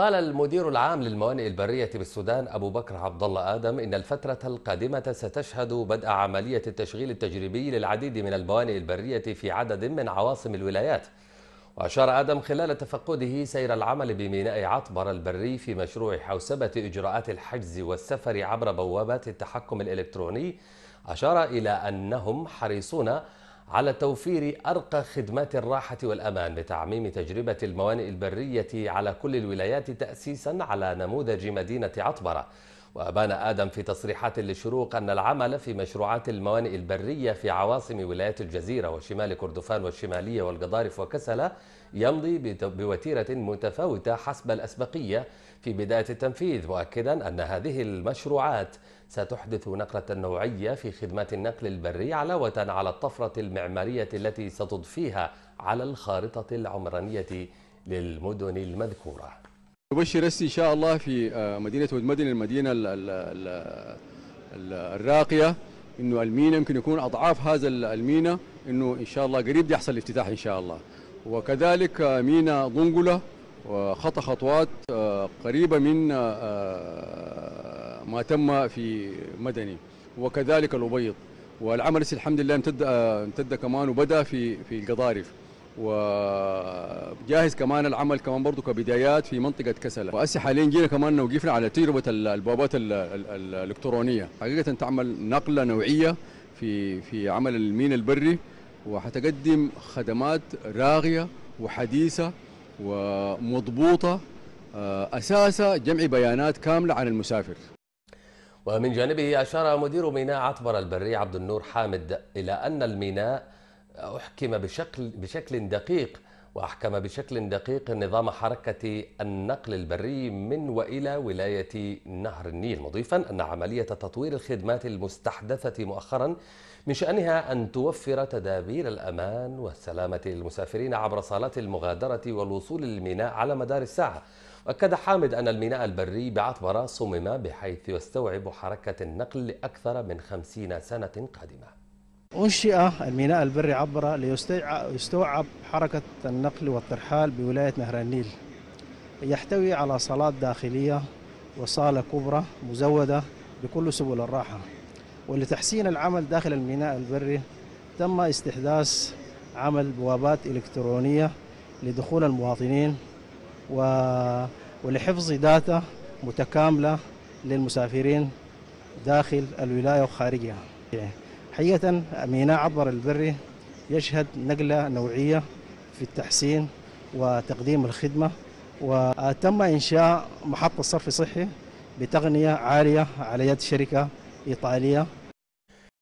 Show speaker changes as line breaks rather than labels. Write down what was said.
قال المدير العام للموانئ البرية بالسودان أبو بكر عبد الله آدم إن الفترة القادمة ستشهد بدء عملية التشغيل التجريبي للعديد من الموانئ البرية في عدد من عواصم الولايات وأشار آدم خلال تفقده سير العمل بميناء عطبر البري في مشروع حوسبة إجراءات الحجز والسفر عبر بوابات التحكم الإلكتروني أشار إلى أنهم حريصون على توفير أرقى خدمات الراحة والأمان لتعميم تجربة الموانئ البرية على كل الولايات تأسيسا على نموذج مدينة عطبرة وأبان آدم في تصريحات للشروق أن العمل في مشروعات الموانئ البرية في عواصم ولايات الجزيرة وشمال كردفان والشمالية والقضارف وكسلة يمضي بوتيرة متفاوتة حسب الأسبقية في بداية التنفيذ مؤكدا أن هذه المشروعات ستحدث نقلة نوعية في خدمات النقل البري علاوة على الطفرة المعمارية التي ستضفيها على الخارطة العمرانية للمدن المذكورة
مبشر ان شاء الله في آه، مدينه ود مدن المدينه الـ الـ الـ الراقيه انه المينا يمكن يكون اضعاف هذا المينا انه ان شاء الله قريب يحصل الافتتاح ان شاء الله وكذلك آه، مينا ضنقله وخط خطوات آه، قريبه من ما تم في مدني وكذلك الابيض والعمل الحمد لله امتد امتد كمان وبدا في في القضارف وجاهز كمان العمل كمان برضه كبدايات في منطقه كسله واسي حاليا جينا كمان وقفنا على تجربه البوابات الالكترونيه حقيقه تعمل نقله نوعيه في في عمل المين البري وحتقدم خدمات راغيه وحديثه ومضبوطه آه، اساسها جمع بيانات كامله عن المسافر ومن
جانبه أشار مدير ميناء عطبر البري عبد النور حامد إلى أن الميناء أحكم بشكل, بشكل دقيق وأحكم بشكل دقيق نظام حركة النقل البري من وإلى ولاية نهر النيل مضيفا أن عملية تطوير الخدمات المستحدثة مؤخرا من شأنها أن توفر تدابير الأمان والسلامة للمسافرين عبر صالات المغادرة والوصول للميناء على مدار الساعة وأكد حامد أن الميناء البري بعتبرة صمم بحيث يستوعب حركة النقل لأكثر من خمسين سنة قادمة
أنشئ الميناء البري عبرة ليستوعب حركة النقل والترحال بولاية نهر النيل يحتوي على صالات داخلية وصالة كبرى مزودة بكل سبل الراحة ولتحسين العمل داخل الميناء البري تم استحداث عمل بوابات إلكترونية لدخول المواطنين و... ولحفظ داتا متكاملة للمسافرين داخل الولاية وخارجها حقيقة ميناء عبر البري يشهد نقلة نوعية في التحسين وتقديم الخدمة وتم إنشاء محطة صرف صحي بتقنية عالية على يد شركة إيطالية